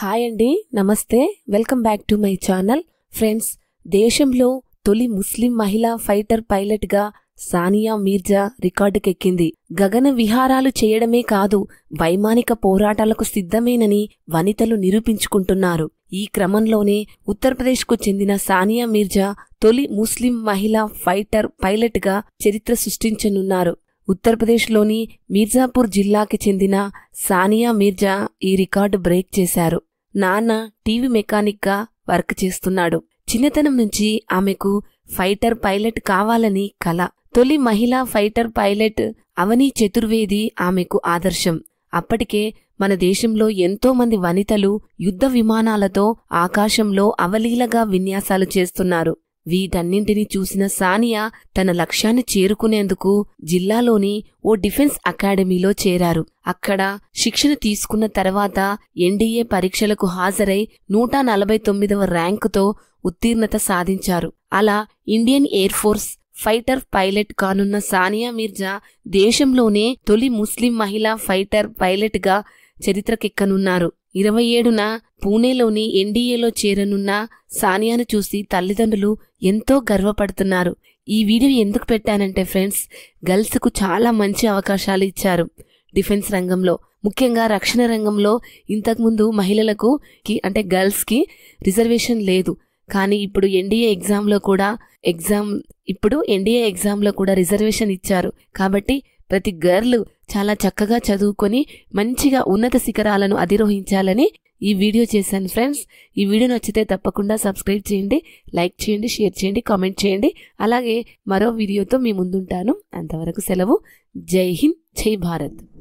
hi అండి నమస్తే welcome back to my channel friends దేశంలో తొలి ముస్లిం మహిళా ఫైటర్ పైలట్గా సానియా మీర్జా రికార్డుకెక్కింది గగన విహారాలు చేయడమే కాదు వైమానిక పోరాటాలకు సిద్ధమేనని వనితలు నిరూపించుకుంటున్నారు ఈ క్రమంలోనే ఉత్తరప్రదేశ్కు చెందిన సానియా మీర్జా తొలి ముస్లిం మహిళా ఫైటర్ పైలట్గా చరిత్ర సృష్టించనున్నారు ఉత్తరప్రదేశ్లోని మీర్జాపూర్ జిల్లాకి చెందిన సానియా మీర్జా ఈ రికార్డు బ్రేక్ చేశారు నాన్న టీవీ మెకానిక్గా వర్క్ చేస్తున్నాడు చిన్నతనం నుంచి ఆమెకు ఫైటర్ పైలట్ కావాలని కల తొలి మహిళా ఫైటర్ పైలట్ అవనీ చతుర్వేది ఆమెకు ఆదర్శం అప్పటికే మన దేశంలో ఎంతో మంది వనితలు యుద్ధ విమానాలతో ఆకాశంలో అవలీలగా విన్యాసాలు చేస్తున్నారు వీటన్నింటినీ చూసిన సానియా తన లక్ష్యాన్ని చేరుకునేందుకు జిల్లాలోని ఓ డిఫెన్స్ అకాడమీలో చేరారు అక్కడ శిక్షణ తీసుకున్న తర్వాత ఎన్డీఏ పరీక్షలకు హాజరై నూట నలభై తొమ్మిదవ ర్యాంకుతో ఉత్తీర్ణత సాధించారు అలా Indian air force fighter pilot కానున్న సానియా మీర్జా దేశంలోనే తొలి ముస్లిం మహిళా ఫైటర్ పైలట్గా చరిత్రకెక్కనున్నారు ఇరవై ఏడున పూణేలోని ఎన్డీఏలో చేరనున్న సానియాను చూసి తల్లిదండ్రులు ఎంతో గర్వపడుతున్నారు ఈ వీడియో ఎందుకు పెట్టానంటే ఫ్రెండ్స్ గర్ల్స్కు చాలా మంచి అవకాశాలు ఇచ్చారు డిఫెన్స్ రంగంలో ముఖ్యంగా రక్షణ రంగంలో ఇంతకుముందు మహిళలకు అంటే గర్ల్స్కి రిజర్వేషన్ లేదు కానీ ఇప్పుడు ఎన్డీఏ ఎగ్జామ్లో కూడా ఎగ్జామ్ ఇప్పుడు ఎన్డీఏ ఎగ్జామ్లో కూడా రిజర్వేషన్ ఇచ్చారు కాబట్టి ప్రతి గర్ల్ చాలా చక్కగా చదువుకొని మంచిగా ఉన్నత శిఖరాలను అధిరోహించాలని ఈ వీడియో చేశాను ఫ్రెండ్స్ ఈ వీడియో నచ్చితే తప్పకుండా సబ్స్క్రైబ్ చేయండి లైక్ చేయండి షేర్ చేయండి కామెంట్ చేయండి అలాగే మరో వీడియోతో మీ ముందుంటాను అంతవరకు సెలవు జై హింద్ జై భారత్